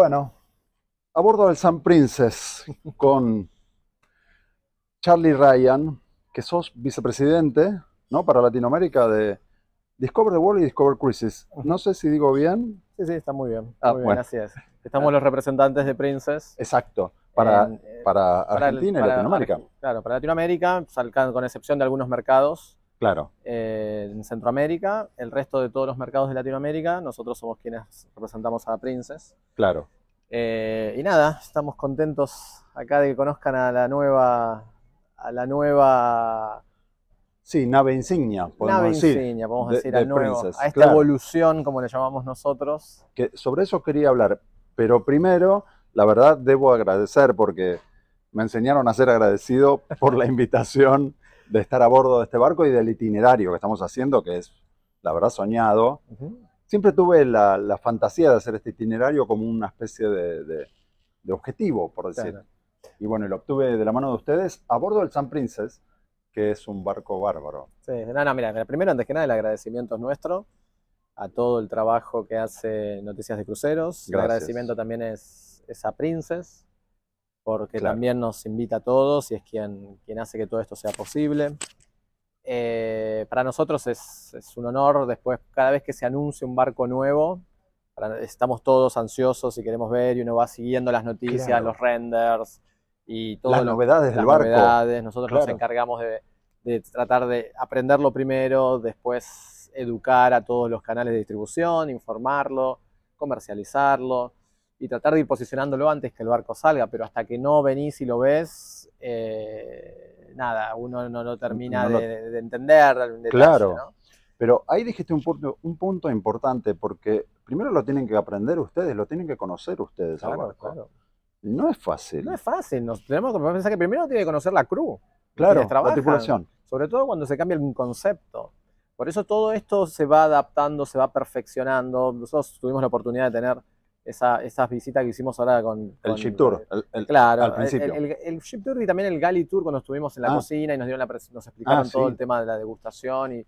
Bueno, a bordo del San Princess con Charlie Ryan, que sos vicepresidente ¿no? para Latinoamérica de Discover the World y Discover Crisis. No sé si digo bien. Sí, sí, está muy bien. Ah, muy bien, así es. Estamos los representantes de Princess. Exacto, para, eh, para Argentina y Latinoamérica. Claro, para Latinoamérica, con excepción de algunos mercados Claro. Eh, en Centroamérica, el resto de todos los mercados de Latinoamérica, nosotros somos quienes representamos a Princes. Claro. Eh, y nada, estamos contentos acá de que conozcan a la nueva. A la nueva. Sí, nave insignia, podemos nave insignia, podemos decir, nuevo, a esta evolución, como le llamamos nosotros. Que sobre eso quería hablar, pero primero, la verdad, debo agradecer porque me enseñaron a ser agradecido por la invitación de estar a bordo de este barco y del itinerario que estamos haciendo, que es, la verdad, soñado. Siempre tuve la, fantasía de hacer este itinerario como una especie de, objetivo, por decir. Y bueno, lo obtuve de la mano de ustedes a bordo del San Princess, que es un barco bárbaro. Sí, no, no, mira, primero, antes que nada, el agradecimiento es nuestro a todo el trabajo que hace Noticias de Cruceros. El agradecimiento también es, es a Princess, porque también nos invita a todos y es quien, quien hace que todo esto sea posible. Eh, para nosotros es, un honor, después cada vez que se anuncia un barco nuevo, estamos todos ansiosos y queremos ver y uno va siguiendo las noticias, los renders y todas las novedades del barco. Nosotros nos encargamos de, de tratar de aprenderlo primero, después educar a todos los canales de distribución, informarlo, comercializarlo y tratar de ir posicionándolo antes que el barco salga, pero hasta que no venís y lo ves, eh, nada, uno no lo termina de, entender. claro. Pero ahí dijiste un punto, un punto importante, porque primero lo tienen que aprender ustedes, lo tienen que conocer ustedes. claro. No es fácil. No es fácil, nos tenemos que pensar que primero tiene que conocer la cruz Claro, la Sobre todo cuando se cambia algún concepto. Por eso todo esto se va adaptando, se va perfeccionando. Nosotros tuvimos la oportunidad de tener esa, esas visitas que hicimos ahora con... el Ship Tour, eh, claro, al principio. El, Ship Tour y también el Gali Tour cuando estuvimos en la ah. cocina y nos, dieron la, nos explicaron ah, todo el tema de la degustación y,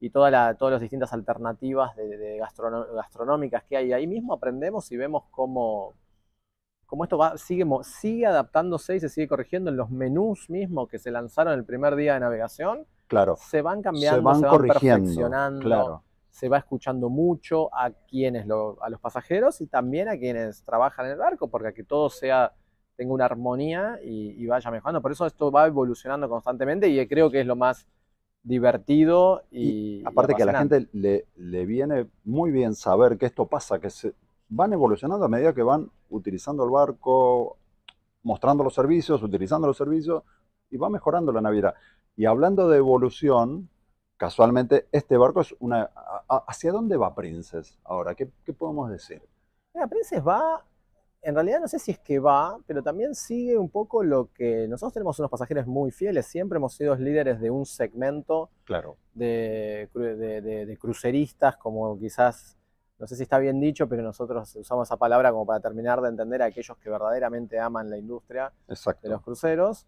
y todas las distintas alternativas de, de gastronómicas que hay. Ahí mismo aprendemos y vemos cómo, cómo esto va, sigue, sigue adaptándose y se sigue corrigiendo en los menús mismos que se lanzaron el primer día de navegación. Claro. Se van cambiando, se van, perfeccionando. Claro se va escuchando mucho a quienes lo, a los pasajeros y también a quienes trabajan en el barco, porque que todo sea tenga una armonía y, vaya mejorando. Por eso esto va evolucionando constantemente y creo que es lo más divertido y, aparte que a la gente le, le, viene muy bien saber que esto pasa, que se van evolucionando a medida que van utilizando el barco, mostrando los servicios, utilizando los servicios y va mejorando la navidad. Y hablando de evolución, Casualmente, este barco es una... ¿Hacia dónde va Princess ahora? ¿Qué, podemos decir? Mira, Princess va, en realidad no sé si es que va, pero también sigue un poco lo que... Nosotros tenemos unos pasajeros muy fieles, siempre hemos sido líderes de un segmento claro. de, cruceristas, como quizás no sé si está bien dicho, pero nosotros usamos esa palabra como para terminar de entender a aquellos que verdaderamente aman la industria de los cruceros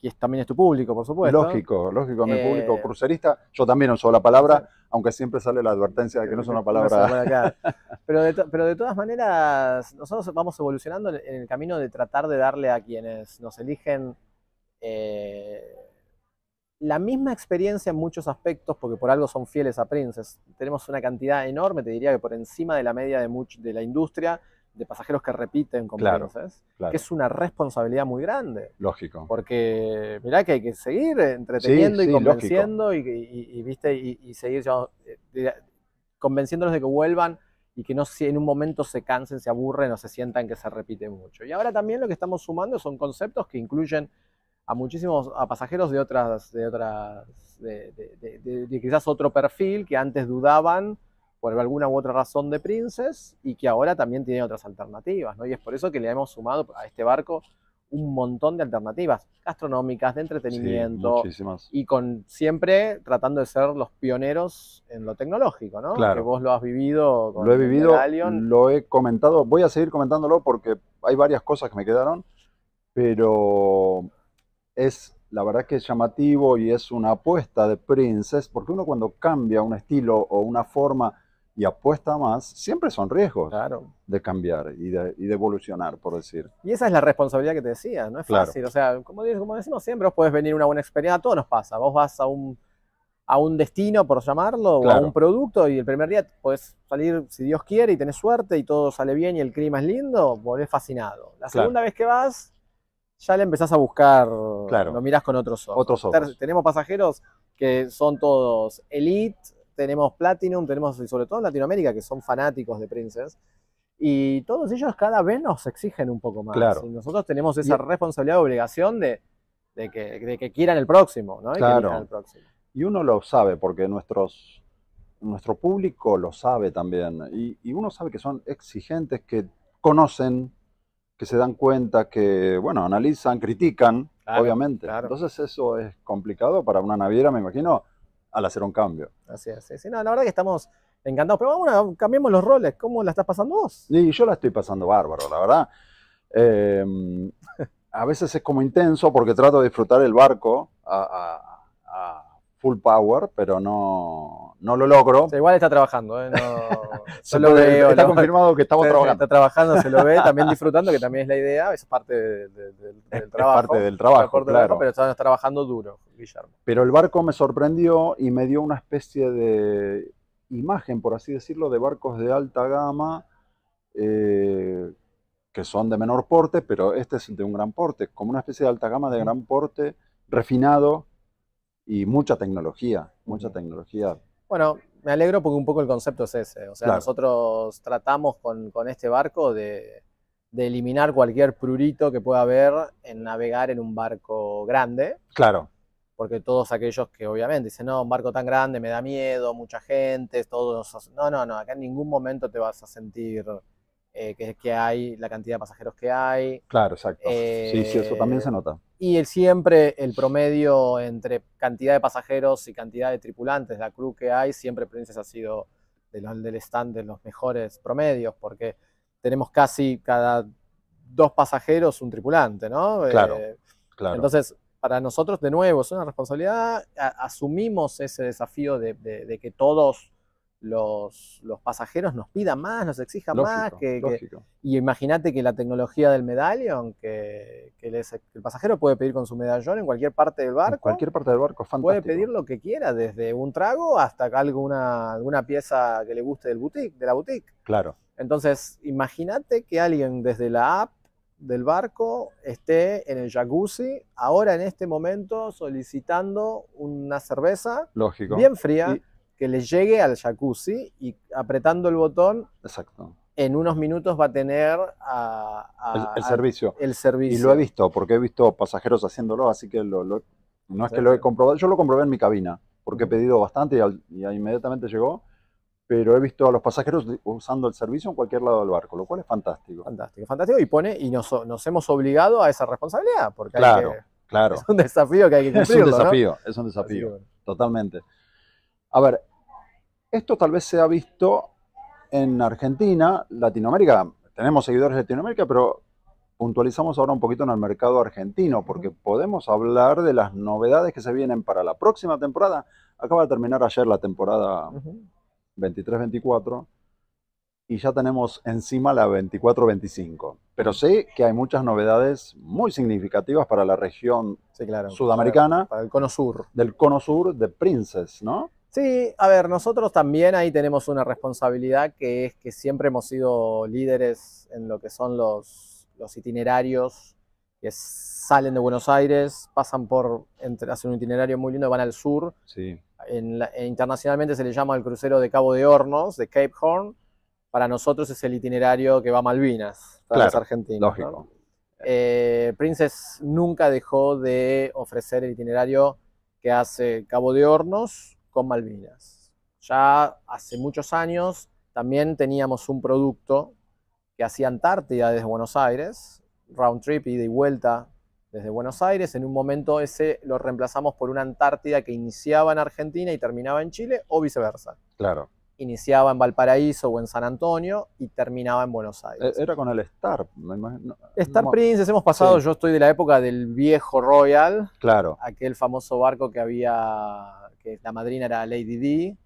que también es tu público, por supuesto. Lógico, lógico, mi público eh, crucerista. Yo también uso la palabra, aunque siempre sale la advertencia de que no es una palabra. pero, de pero de todas maneras, nosotros vamos evolucionando en el camino de tratar de darle a quienes nos eligen eh, la misma experiencia en muchos aspectos, porque por algo son fieles a Princess. Tenemos una cantidad enorme, te diría que por encima de la media de la industria de pasajeros que repiten con claro, que es una responsabilidad muy grande. Lógico. Porque mirá que hay que seguir entreteniendo y convenciendo y, viste y, seguir eh, convenciéndolos de que vuelvan y que no en un momento se cansen, se aburren o se sientan que se repite mucho. Y ahora también lo que estamos sumando son conceptos que incluyen a muchísimos a pasajeros de otras de otras de quizás otro perfil que antes dudaban por alguna u otra razón de Princess y que ahora también tiene otras alternativas, ¿no? Y es por eso que le hemos sumado a este barco un montón de alternativas gastronómicas, de entretenimiento sí, y con siempre tratando de ser los pioneros en lo tecnológico, ¿no? Claro. Que vos lo has vivido con Lo he vivido, lo he comentado, voy a seguir comentándolo porque hay varias cosas que me quedaron, pero es la verdad que es llamativo y es una apuesta de Princess, porque uno cuando cambia un estilo o una forma y apuesta más, siempre son riesgos de cambiar y de, evolucionar, por decir. Y esa es la responsabilidad que te decía, no es fácil. O sea, como, como decimos siempre, vos podés venir una buena experiencia, todo nos pasa. Vos vas a un, a un destino, por llamarlo, o a un producto y el primer día podés salir, si Dios quiere, y tenés suerte y todo sale bien y el clima es lindo, volvés fascinado. La segunda vez que vas, ya le empezás a buscar, lo mirás con otros Otros ojos. Tenemos pasajeros que son todos elite, tenemos Platinum, tenemos sobre todo en Latinoamérica que son fanáticos de Princes, Y todos ellos cada vez nos exigen un poco más. Claro. Y nosotros tenemos esa responsabilidad, obligación de, de, que, quieran el próximo, ¿no? Y el próximo. Y uno lo sabe porque nuestros, nuestro público lo sabe también. Y, uno sabe que son exigentes, que conocen, que se dan cuenta, que, bueno, analizan, critican, obviamente. Entonces eso es complicado para una naviera, me imagino, al hacer un cambio. Así es, sí, No, la verdad que estamos encantados. Pero vamos, cambiemos los roles. ¿Cómo la estás pasando vos? Y yo la estoy pasando bárbaro, la verdad. Em, a veces es como intenso porque trato de disfrutar el barco a full power, pero no, no lo logro. igual está trabajando, ¿eh? lo está confirmado que estamos trabajando. Está trabajando, se lo ve, también disfrutando, que también es la idea, es parte del trabajo. Es parte del trabajo, claro. pero está trabajando duro, Guillermo. Pero el barco me sorprendió y me dio una especie de imagen, por así decirlo, de barcos de alta gama eh, que son de menor porte, pero este es de un gran porte, como una especie de alta gama de gran porte, refinado y mucha tecnología, mucha tecnología bueno, me alegro porque un poco el concepto es ese. O sea, nosotros tratamos con, este barco de, de, eliminar cualquier prurito que pueda haber en navegar en un barco grande. Claro. Porque todos aquellos que obviamente dicen, no, un barco tan grande me da miedo, mucha gente, todos... No, no, no, acá en ningún momento te vas a sentir eh, que, que, hay, la cantidad de pasajeros que hay. Claro, exacto. sí, sí, eso también se eh, nota. Y el, siempre el promedio entre cantidad de pasajeros y cantidad de tripulantes, la cruz que hay, siempre Princess ha sido del stand de los mejores promedios, porque tenemos casi cada dos pasajeros un tripulante, ¿no? Eh, claro, Entonces, para nosotros, de nuevo, es una responsabilidad, asumimos ese desafío de que todos los, los pasajeros nos pidan más, nos exijan más. Que, y imagínate que la tecnología del medallón, que, que, el pasajero puede pedir con su medallón en cualquier parte del barco. cualquier parte del barco, fantástico. Puede pedir lo que quiera, desde un trago hasta alguna, alguna pieza que le guste del boutique, de la boutique. Claro. Entonces, imagínate que alguien desde la app del barco esté en el jacuzzi, ahora en este momento solicitando una cerveza Lógico. bien fría. Y, que le llegue al jacuzzi y apretando el botón. Exacto. En unos minutos va a tener el, servicio. el servicio. Y lo he visto, porque he visto pasajeros haciéndolo, así que no es que lo he comprobado. Yo lo comprobé en mi cabina, porque he pedido bastante y, y inmediatamente llegó pero he visto a los pasajeros usando el servicio en cualquier lado del barco, lo cual es fantástico. Fantástico, fantástico. Y pone, y nos, hemos obligado a esa responsabilidad, porque claro, claro. es un desafío que hay que cumplir. Es un desafío, es un desafío, totalmente. A ver, esto tal vez se ha visto en Argentina, Latinoamérica, tenemos seguidores de Latinoamérica, pero puntualizamos ahora un poquito en el mercado argentino, porque podemos hablar de las novedades que se vienen para la próxima temporada. Acaba de terminar ayer la temporada 23-24 y ya tenemos encima la 24-25. Pero sé que hay muchas novedades muy significativas para la región sudamericana. Para, el cono sur. Del cono sur de Princes, ¿no? Sí, a ver, nosotros también ahí tenemos una responsabilidad que es que siempre hemos sido líderes en lo que son los, itinerarios que salen de Buenos Aires, pasan por, entre, hacen un itinerario muy lindo, van al sur. Sí. E internacionalmente se le llama el crucero de Cabo de Hornos, de Cape Horn. Para nosotros es el itinerario que va a Malvinas, para claro, los argentinos. Lógico. Eh, Princess nunca dejó de ofrecer el itinerario que hace Cabo de Hornos con Malvinas. Ya hace muchos años también teníamos un producto que hacía Antártida desde Buenos Aires, round trip, ida y vuelta desde Buenos Aires. En un momento ese lo reemplazamos por una Antártida que iniciaba en Argentina y terminaba en Chile o viceversa. Claro. Iniciaba en Valparaíso o en San Antonio y terminaba en Buenos e, Aires. Era con el Star, Star Princess, hemos pasado, yo estoy de la época del viejo Royal. Claro. Aquel famoso barco que había que la madrina era Lady D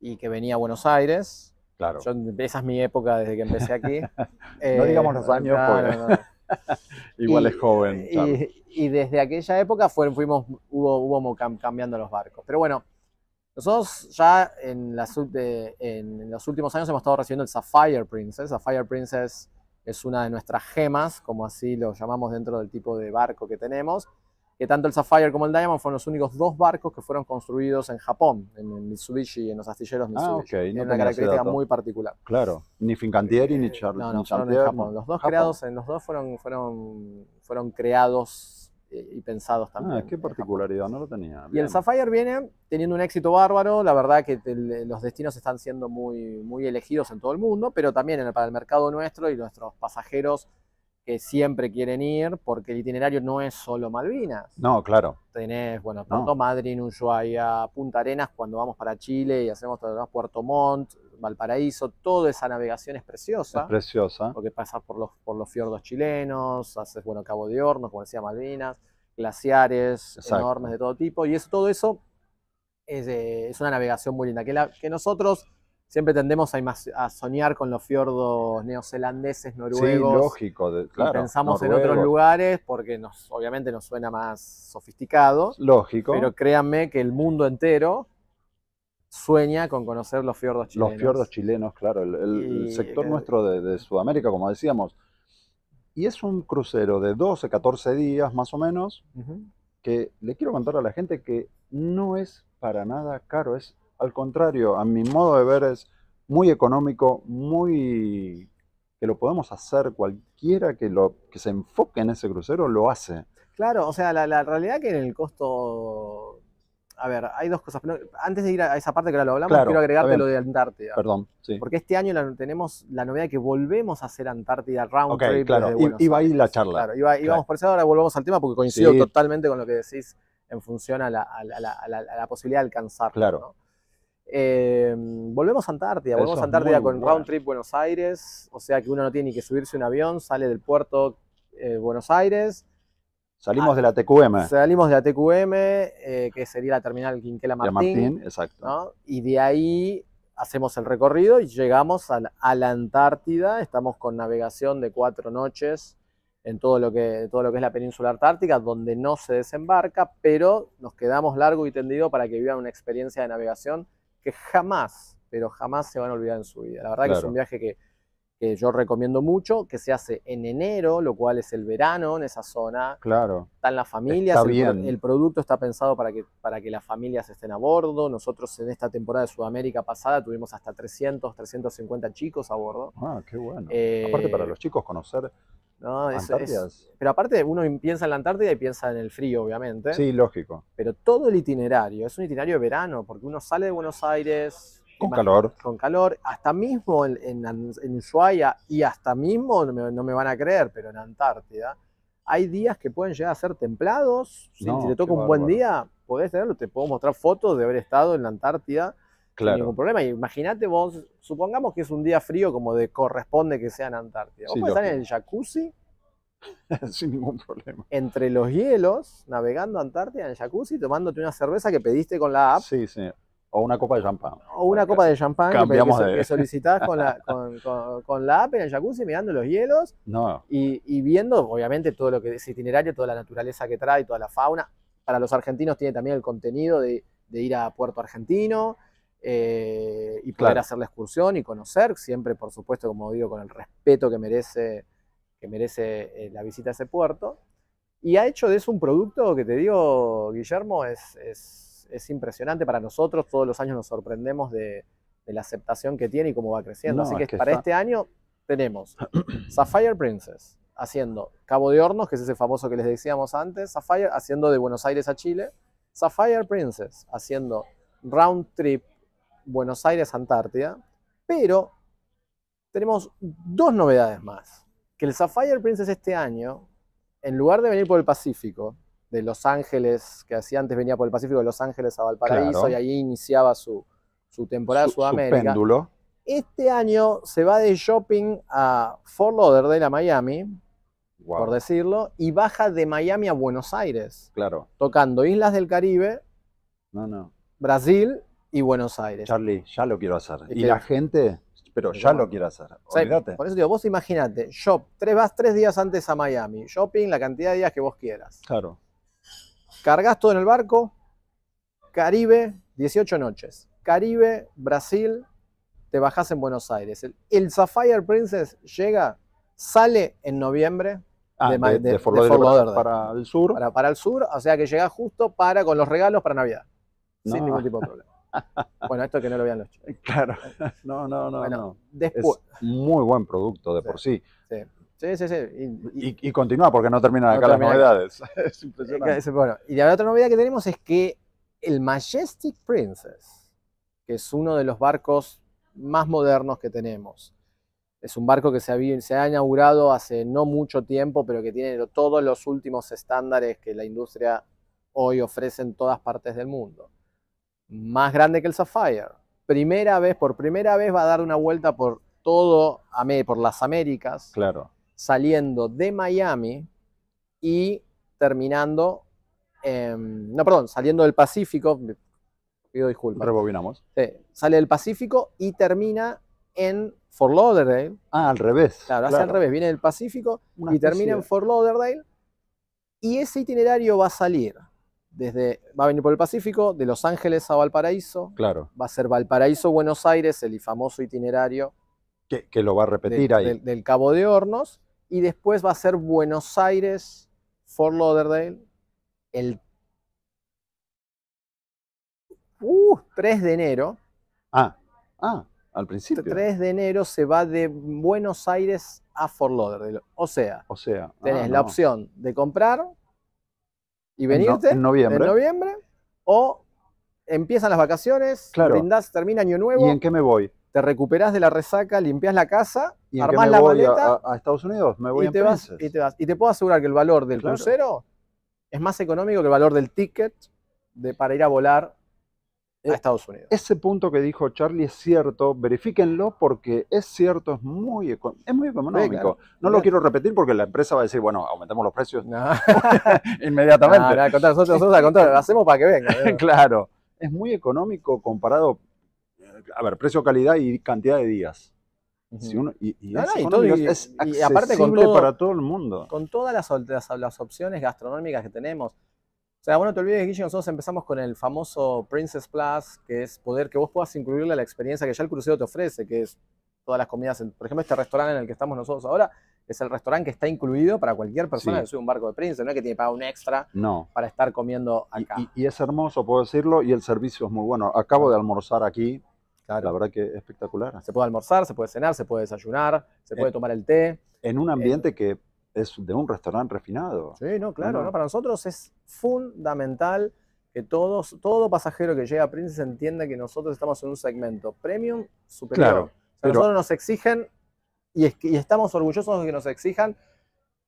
y que venía a Buenos Aires. Claro. esa es mi época desde que empecé aquí. no eh, digamos los años, Igual es joven. Y, desde aquella época fuimos, hubo, hubo cambiando los barcos. Pero bueno, nosotros ya en, eh, en, los últimos años hemos estado recibiendo el Sapphire Princess. ¿eh? Sapphire Princess es una de nuestras gemas, como así lo llamamos dentro del tipo de barco que tenemos, que tanto el Sapphire como el Diamond fueron los únicos dos barcos que fueron construidos en Japón, en, Mitsubishi, en los astilleros ah, Mitsubishi. Ah, okay. una característica muy particular. Claro, ni Fincantieri ni eh, Charles. No, no, ni en Japón. Los dos creados, en los dos fueron, fueron, fueron creados eh, y pensados también. Ah, qué particularidad, no lo tenía. Y el Sapphire viene teniendo un éxito bárbaro, la verdad que los destinos están siendo muy, muy elegidos en todo el mundo, pero también para el mercado nuestro y nuestros pasajeros que siempre quieren ir, porque el itinerario no es solo Malvinas. No, claro. Tenés, bueno, tanto Madrid, Ushuaia, Punta Arenas, cuando vamos para Chile y hacemos Puerto Montt, Valparaíso, toda esa navegación es preciosa. Es preciosa. Porque pasas por los, por los fiordos chilenos, haces, bueno, Cabo de Hornos, como decía Malvinas, glaciares enormes de todo tipo, y eso, todo eso es, eh, es, una navegación muy linda, que, la, que nosotros siempre tendemos a, soñar con los fiordos neozelandeses, noruegos. Sí, lógico, de, Pensamos en otros lugares porque obviamente nos suena más sofisticado. Lógico. Pero créanme que el mundo entero sueña con conocer los fiordos chilenos. Los fiordos chilenos, claro, el, sector nuestro de, Sudamérica, como decíamos. Y es un crucero de 12, 14 días más o menos, que le quiero contar a la gente que no es para nada caro, es al contrario, a mi modo de ver es muy económico, muy que lo podemos hacer cualquiera que lo que se enfoque en ese crucero lo hace. Claro, o sea, la, realidad que en el costo a ver, hay dos cosas. antes de ir a esa parte que ahora lo hablamos, quiero agregarte lo de Antártida. Perdón. Sí. Porque este año tenemos la novedad que volvemos a hacer Antártida Round okay, Trip. Claro, iba ahí la charla. Claro, iba, íbamos por eso, ahora volvemos al tema porque coincido totalmente con lo que decís en función a la, posibilidad de alcanzarlo, Claro. Eh, volvemos a Antártida, volvemos a Antártida con Round Trip Buenos Aires, o sea que uno no tiene ni que subirse un avión, sale del puerto eh, Buenos Aires. Salimos ah, de la TQM. Salimos de la TQM, eh, que sería la terminal Quinquela Martín. exacto. Y de ahí hacemos el recorrido y llegamos a la, Antártida. Estamos con navegación de cuatro noches en todo lo, que, todo lo que es la península antártica, donde no se desembarca, pero nos quedamos largo y tendido para que vivan una experiencia de navegación que jamás, pero jamás se van a olvidar en su vida. La verdad que es un viaje que, yo recomiendo mucho, que se hace en enero, lo cual es el verano en esa zona. Claro. Están las familias, está el, producto está pensado para que, para que las familias estén a bordo. Nosotros en esta temporada de Sudamérica pasada tuvimos hasta 300, 350 chicos a bordo. Ah, qué bueno. Eh, Aparte para los chicos conocer ¿no? Es, pero aparte, uno piensa en la Antártida y piensa en el frío, obviamente. Sí, lógico. Pero todo el itinerario, es un itinerario de verano, porque uno sale de Buenos Aires. Con calor. Con calor. Hasta mismo en, en, Ushuaia y hasta mismo, no me, van a creer, pero en Antártida, hay días que pueden llegar a ser templados. si te toca un buen día, podés tenerlo. Te puedo mostrar fotos de haber estado en la Antártida Claro. ningún problema. Imagínate vos, supongamos que es un día frío como de corresponde que sea en Antártida. Vos sí, estar en el jacuzzi. sin ningún problema. Entre los hielos, navegando Antártida en el jacuzzi, tomándote una cerveza que pediste con la app. Sí, sí. O una copa de champán. O una copa de champán que, solicitás con la, con, la app en el jacuzzi, mirando los hielos no. y, viendo, obviamente, todo lo que es itinerario, toda la naturaleza que trae, toda la fauna. Para los argentinos tiene también el contenido de ir a Puerto Argentino, eh, y poder hacer la excursión y conocer, siempre, por supuesto, como digo, con el respeto que merece, que merece eh, la visita a ese puerto. Y ha hecho de eso un producto que te digo, Guillermo, es, es, impresionante para nosotros. Todos los años nos sorprendemos de, la aceptación que tiene y cómo va creciendo. Así que, para este año tenemos Sapphire Princess haciendo Cabo de Hornos, que es ese famoso que les decíamos antes, Sapphire haciendo de Buenos Aires a Chile, Sapphire Princess haciendo Round Trip Buenos Aires, Antártida, pero tenemos dos novedades más. Que el Sapphire Princess este año, en lugar de venir por el Pacífico, de Los Ángeles, que hacía antes venía por el Pacífico de Los Ángeles a Valparaíso y ahí iniciaba su, temporada Sudamérica. Este año se va de shopping a Fort Lauderdale, a Miami, por decirlo, y baja de Miami a Buenos Aires. Claro. Tocando Islas del Caribe, Brasil y Buenos Aires. Charlie, ya lo quiero hacer. Y, la gente, pero ya lo quiero hacer. Por eso digo, vos imagínate, yo tres, vas tres días antes a Miami, shopping la cantidad de días que vos quieras. Claro. Cargas todo en el barco, Caribe, 18 noches. Caribe, Brasil, te bajás en Buenos Aires. El, Sapphire Princess llega, sale en noviembre. de, para, el sur. Para, el sur, o sea que llegás justo para con los regalos para Navidad. Sin ningún tipo de problema. Bueno, esto que no lo vean los chicos. Claro. No, no, no. muy buen producto de por sí. Sí, sí, sí. Y, continúa porque no terminan acá las novedades. Eh, bueno, y la otra novedad que tenemos es que el Majestic Princess, que es uno de los barcos más modernos que tenemos, es un barco que se ha inaugurado hace no mucho tiempo, pero que tiene todos los últimos estándares que la industria hoy ofrece en todas partes del mundo más grande que el Sapphire. Primera vez, por primera vez va a dar una vuelta por todo, por las Américas. Claro. Saliendo de Miami y terminando, no, perdón, saliendo del Pacífico, pido disculpas. Sí, sale del Pacífico y termina en Fort Lauderdale. Ah, al revés. Claro, hace al revés, viene del Pacífico y termina en Fort Lauderdale. Y ese itinerario va a salir desde, va a venir por el Pacífico, de Los Ángeles a Valparaíso. Claro. Va a ser Valparaíso, Buenos Aires, el famoso itinerario. Que, lo va a repetir Del, Cabo de Hornos. Y después va a ser Buenos Aires, Fort Lauderdale, el uh, 3 de enero. Ah, ah al principio. 3 de enero se va de Buenos Aires a Fort Lauderdale. O sea, o sea tenés ah, la opción de comprar y venirte en, noviembre. o empiezan las vacaciones, claro. termina año nuevo. ¿Y en qué me voy? Te recuperás de la resaca, limpias la casa, ¿Y armás la maleta. A, Estados Unidos, me voy y te y te vas. Y te puedo asegurar que el valor del crucero es más económico que el valor del ticket de, para ir a volar eh, a Estados Unidos. Ese punto que dijo Charlie es cierto, verifíquenlo porque es cierto, es muy, muy económico. No lo quiero repetir porque la empresa va a decir, bueno, aumentamos los precios inmediatamente. No, nosotros, lo hacemos para que venga. claro, es muy económico comparado, eh, a ver, precio, calidad y cantidad de días. y, es, con para todo el mundo. Con todas las opciones gastronómicas que tenemos, o sea, bueno, te olvides, Guille, nosotros empezamos con el famoso Princess Plus, que es poder que vos puedas incluirle a la experiencia que ya el crucero te ofrece, que es todas las comidas. por ejemplo, este restaurante en el que estamos nosotros ahora es el restaurante que está incluido para cualquier persona que sube un barco de Princess, no es que tiene que pagar un extra para estar comiendo acá. Y, es hermoso, puedo decirlo, y el servicio es muy bueno. Acabo de almorzar aquí. Claro. La verdad que es espectacular. Se puede almorzar, se puede cenar, se puede desayunar, se eh, puede tomar el té. En un ambiente eh, que es de un restaurante refinado. Sí, no, claro, para nosotros es fundamental que todos, todo pasajero que llega a Prince entienda que nosotros estamos en un segmento premium superior. Claro, Nosotros nos exigen y, es que, y estamos orgullosos de que nos exijan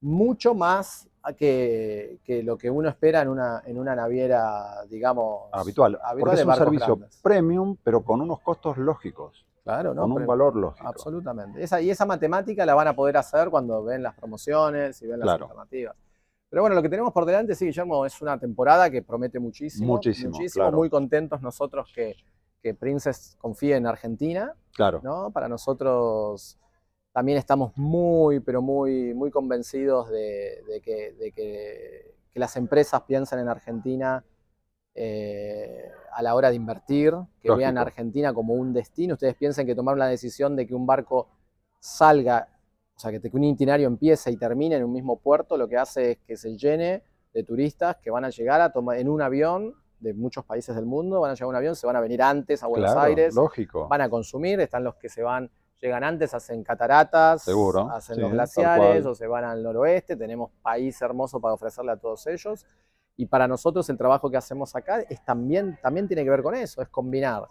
mucho más que, lo que uno espera en una, en una naviera, digamos, habitual. habitual Porque es un servicio premium, pero con unos costos lógicos. Claro, ¿no? Con un valor lógico. Absolutamente. y esa matemática la van a poder hacer cuando ven las promociones y ven las alternativas. Pero bueno, lo que tenemos por delante, sí, Guillermo, es una temporada que promete muchísimo. Muchísimo. muchísimo Muy contentos nosotros que, que Princess confíe en Argentina. Claro. ¿no? Para nosotros también estamos muy, pero muy, muy convencidos de, que, las empresas piensen en Argentina eh, a la hora de invertir, que vean a Argentina como un destino. Ustedes piensen que tomaron la decisión de que un barco salga, o sea, que un itinerario empiece y termine en un mismo puerto, lo que hace es que se llene de turistas que van a llegar a en un avión de muchos países del mundo, van a llegar en un avión, se van a venir antes a Buenos Aires, lógico. van a consumir, están los que se van llegan antes, hacen cataratas, hacen los glaciares o se van al noroeste, tenemos país hermoso para ofrecerle a todos ellos. Y para nosotros el trabajo que hacemos acá es también, también tiene que ver con eso, es combinar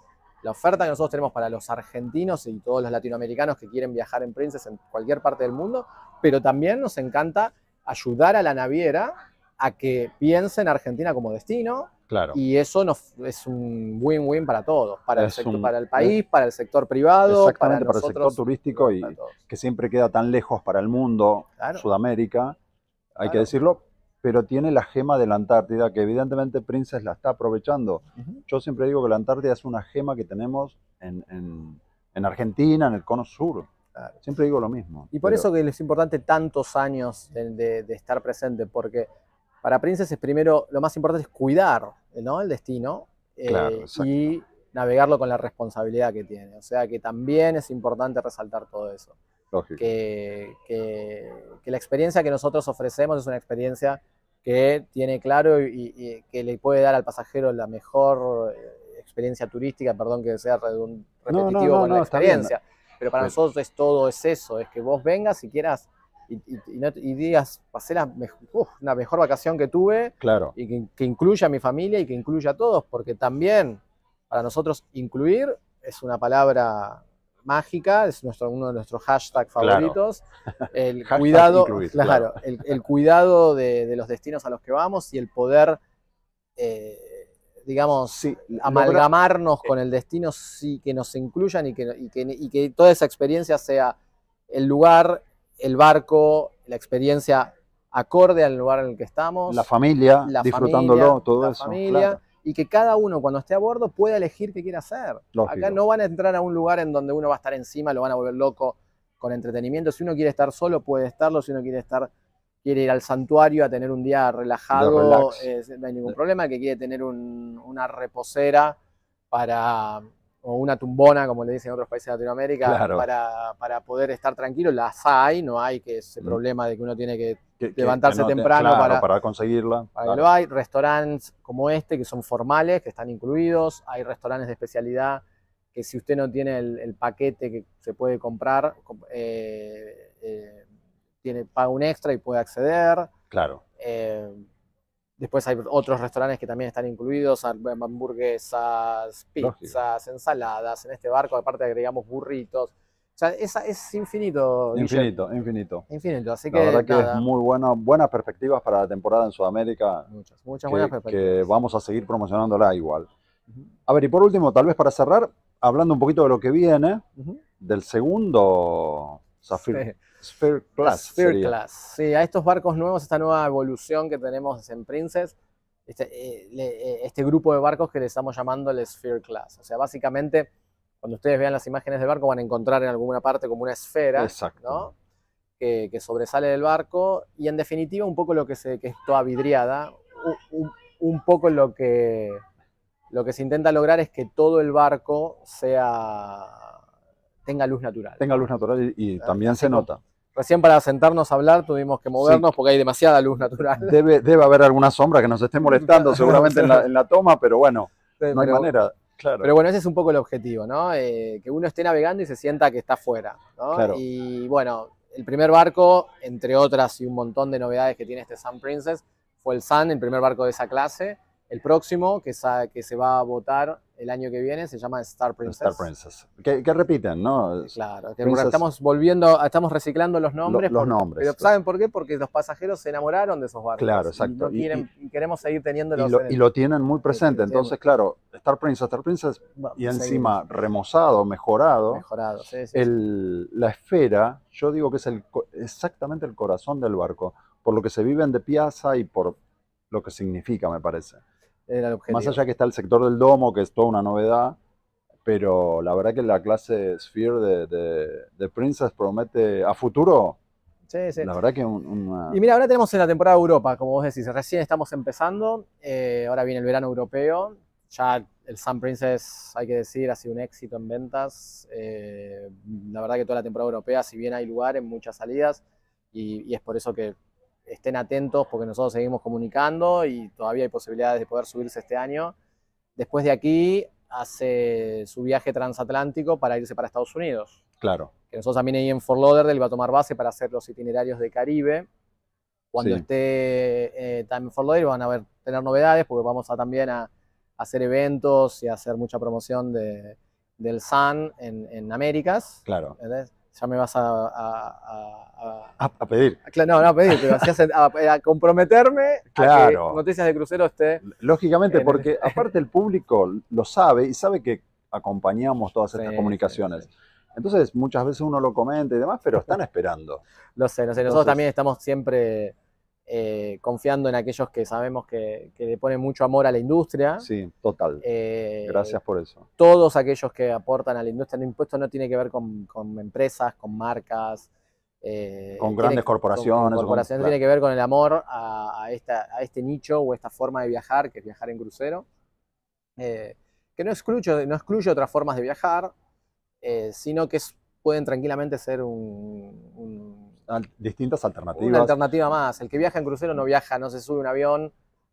la oferta que nosotros tenemos para los argentinos y todos los latinoamericanos que quieren viajar en Princess en cualquier parte del mundo, pero también nos encanta ayudar a la naviera a que piense en Argentina como destino, Claro. Y eso nos, es un win-win para todos, para el, para el país, para el sector privado, para, el sector turístico y que siempre queda tan lejos para el mundo, Sudamérica, hay que decirlo, pero tiene la gema de la Antártida que evidentemente Princess la está aprovechando. Yo siempre digo que la Antártida es una gema que tenemos en, Argentina, en el Cono Sur. Siempre digo lo mismo. Y por eso que es importante tantos años de estar presente, porque para Princess primero, lo más importante es cuidar el destino eh, y navegarlo con la responsabilidad que tiene. O sea que también es importante resaltar todo eso. Que, la experiencia que nosotros ofrecemos es una experiencia que tiene claro y, que le puede dar al pasajero la mejor eh, experiencia turística, perdón que sea repetitivo con la experiencia. Pero para nosotros todo es eso, es que vos vengas y quieras y, digas, pasé la, mejor vacación que tuve, claro. y que, incluya a mi familia y que incluya a todos, porque también para nosotros incluir es una palabra mágica, es nuestro, uno de nuestros hashtags favoritos, el, cuidado, El, cuidado de, los destinos a los que vamos y el poder... Eh, digamos, amalgamarnos eh. con el destino, sí, que nos incluyan y que, y que, y que toda esa experiencia sea el lugar, el barco, la experiencia acorde al lugar en el que estamos. La familia, disfrutándolo, todo todo la Familia, Y que cada uno cuando esté a bordo pueda elegir qué quiere hacer. Acá no van a entrar a un lugar en donde uno va a estar encima, lo van a volver loco con entretenimiento. Si uno quiere estar solo, puede estarlo. Si uno quiere estar quiere ir al santuario a tener un día relajado, eh, no hay ningún problema, que quiere tener una reposera para o una tumbona, como le dicen en otros países de Latinoamérica, para, poder estar tranquilo. Las hay, no hay que ese mm. problema de que uno tiene que, levantarse temprano para, para, conseguirla. hay. Restaurantes como este, que son formales, que están incluidos. Hay restaurantes de especialidad que si usted no tiene el, paquete que se puede comprar, eh, eh, tiene, paga un extra y puede acceder. Claro. Eh, Después hay otros restaurantes que también están incluidos, hamburguesas, pizzas, ensaladas en este barco, aparte agregamos burritos. O sea, es, infinito. Infinito, infinito. Infinito, así que. La verdad que es muy bueno, buenas perspectivas para la temporada en Sudamérica. Muchas, muchas buenas perspectivas. Que vamos a seguir promocionándola igual. A ver, y por último, tal vez para cerrar, hablando un poquito de lo que viene, del segundo Zafir. Sphere Class. Sphere Class. Sí, a estos barcos nuevos, esta nueva evolución que tenemos en Princess, este, eh, eh, este, grupo de barcos que le estamos llamando el Sphere Class. O sea, básicamente, cuando ustedes vean las imágenes del barco, van a encontrar en alguna parte como una esfera ¿no? Que, sobresale del barco y, en definitiva, un poco lo que, se, que es toda vidriada, un, poco lo que, lo que se intenta lograr es que todo el barco sea tenga luz natural. Tenga luz natural y ah, también se nota. Recién para sentarnos a hablar tuvimos que movernos porque hay demasiada luz natural. Debe, haber alguna sombra que nos esté molestando seguramente en, la, toma, pero bueno, no hay manera. Pero bueno, ese es un poco el objetivo, ¿no? Eh, que uno esté navegando y se sienta que está fuera, Y bueno, el primer barco, entre otras y un montón de novedades que tiene este Sun Princess, fue el Sun, el primer barco de esa clase. El próximo, que se va a votar el año que viene, se llama Star Princess. Star Princess. Que, repiten, ¿no? Claro, estamos volviendo, estamos reciclando los nombres. los nombres. ¿saben por qué? Porque los pasajeros se enamoraron de esos barcos. Claro, exacto. Y, queremos seguir teniendo Y lo, y lo tienen muy presente. Entonces, claro, Star Princess, Star Princess, y encima remozado, mejorado. Mejorado, sí, el, la esfera, yo digo que es el, exactamente el corazón del barco, por lo que se viven de Piazza y por lo que significa, me parece. Más allá que está el sector del domo, que es toda una novedad, pero la verdad que la clase Sphere de, de, Princess promete a futuro. Sí, sí. La verdad que una... Y mira, ahora tenemos en la temporada Europa, como vos decís, recién estamos empezando, eh, ahora viene el verano europeo, ya el Sun Princess, hay que decir, ha sido un éxito en ventas, eh, la verdad que toda la temporada europea, si bien hay lugar en muchas salidas, y, y es por eso que estén atentos porque nosotros seguimos comunicando y todavía hay posibilidades de poder subirse este año. Después de aquí hace su viaje transatlántico para irse para Estados Unidos. Claro. Que nosotros también ahí en Fort Lauderdale va a tomar base para hacer los itinerarios de Caribe. Cuando esté eh, también en Fort Lauderdale van a tener novedades porque vamos a también a, hacer eventos y a hacer mucha promoción de, del Sun en, en Américas. Claro ya me vas a. A, pedir. no, no a pedir, pero así a, comprometerme claro. Noticias de Crucero esté. Lógicamente, porque aparte el público lo sabe y sabe que acompañamos todas estas comunicaciones. Entonces, muchas veces uno lo comenta y demás, pero están esperando. Lo sé, lo sé. Nosotros también estamos siempre eh, confiando en aquellos que sabemos que, le ponen mucho amor a la industria. Sí, total. Eh, Gracias por eso. Todos aquellos que aportan a la industria, el impuesto no tiene que ver con, empresas, con marcas. Eh, con grandes corporaciones. tiene que ver con el amor a, este nicho o esta forma de viajar, que es viajar en crucero. que no excluye, no excluye otras formas de viajar, sino que pueden tranquilamente ser un distintas alternativas. Una alternativa más. El que viaja en crucero no viaja, no se sube un avión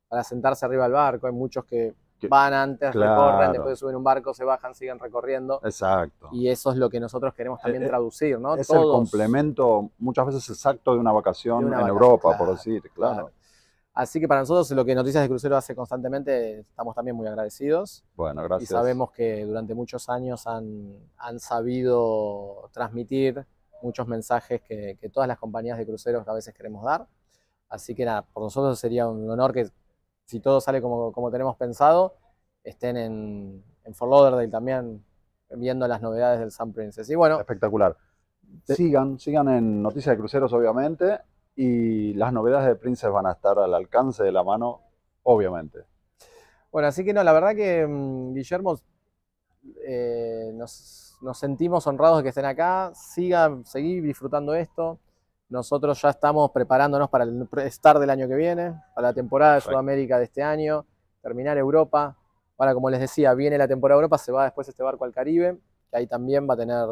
para sentarse arriba del barco. Hay muchos que, van antes, recorren, después suben un barco, se bajan, siguen recorriendo. Exacto. Y eso es lo que nosotros queremos eh, también eh, traducir, ¿no? Es el complemento muchas veces exacto de una vacación en Europa, por decir, claro. Así que para nosotros lo que Noticias de Crucero hace constantemente, estamos también muy agradecidos. Bueno, gracias. Y sabemos que durante muchos años han, han sabido transmitir muchos mensajes que, todas las compañías de cruceros a veces queremos dar. Así que nada, por nosotros sería un honor que si todo sale como, tenemos pensado, estén en, en Fort Lauderdale también viendo las novedades del Sun Princess. Y bueno, espectacular. Sigan, sigan en Noticias de Cruceros, obviamente, y las novedades de Princess van a estar al alcance de la mano, obviamente. Bueno, así que no, la verdad que mm, Guillermo eh, nos nos sentimos honrados de que estén acá, sigan, seguí disfrutando esto. Nosotros ya estamos preparándonos para el estar del año que viene, para la temporada de Sudamérica de este año, terminar Europa. Ahora, como les decía, viene la temporada de Europa, se va después este barco al Caribe, que ahí también va a tener,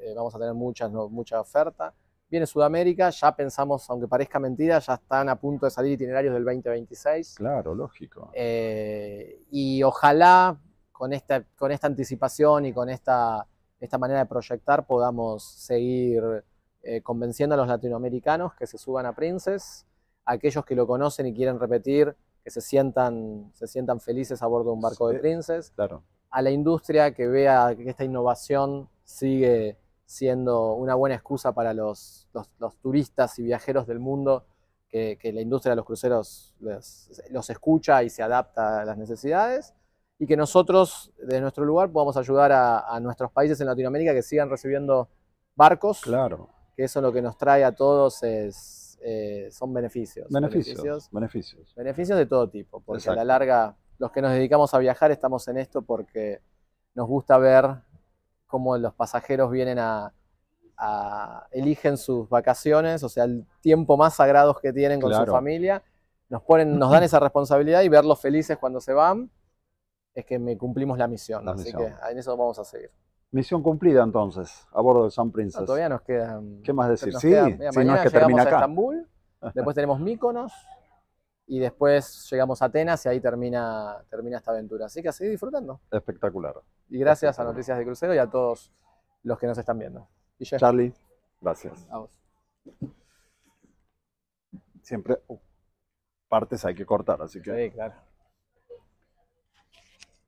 eh, vamos a tener muchas, mucha oferta. Viene Sudamérica, ya pensamos, aunque parezca mentira, ya están a punto de salir itinerarios del 2026. Claro, lógico. Eh, y ojalá con esta, con esta anticipación y con esta esta manera de proyectar podamos seguir eh, convenciendo a los latinoamericanos que se suban a Princes, aquellos que lo conocen y quieren repetir, que se sientan, se sientan felices a bordo de un barco de Princess, claro. a la industria que vea que esta innovación sigue siendo una buena excusa para los, turistas y viajeros del mundo que, la industria de los cruceros los escucha y se adapta a las necesidades y que nosotros, desde nuestro lugar, podamos ayudar a, nuestros países en Latinoamérica que sigan recibiendo barcos. Claro. Que eso lo que nos trae a todos es, eh, son beneficios, beneficios. Beneficios. Beneficios. de todo tipo, porque a la larga los que nos dedicamos a viajar estamos en esto porque nos gusta ver cómo los pasajeros vienen a, eligen sus vacaciones, o sea, el tiempo más sagrado que tienen con su familia, nos ponen, nos dan esa responsabilidad y verlos felices cuando se van es que me cumplimos la misión. así que en eso vamos a seguir. Misión cumplida entonces, a bordo de San Princess. todavía nos quedan. Mm, ¿Qué más decir? Sí, queda, A Estambul, después tenemos Míconos y después llegamos a Atenas y ahí termina, termina esta aventura. Así que a seguir disfrutando. Espectacular. Y gracias a Noticias de Crucero y a todos los que nos están viendo. Y ya. Charlie, gracias. A vos. Siempre uh, partes hay que cortar, así que. Sí, claro.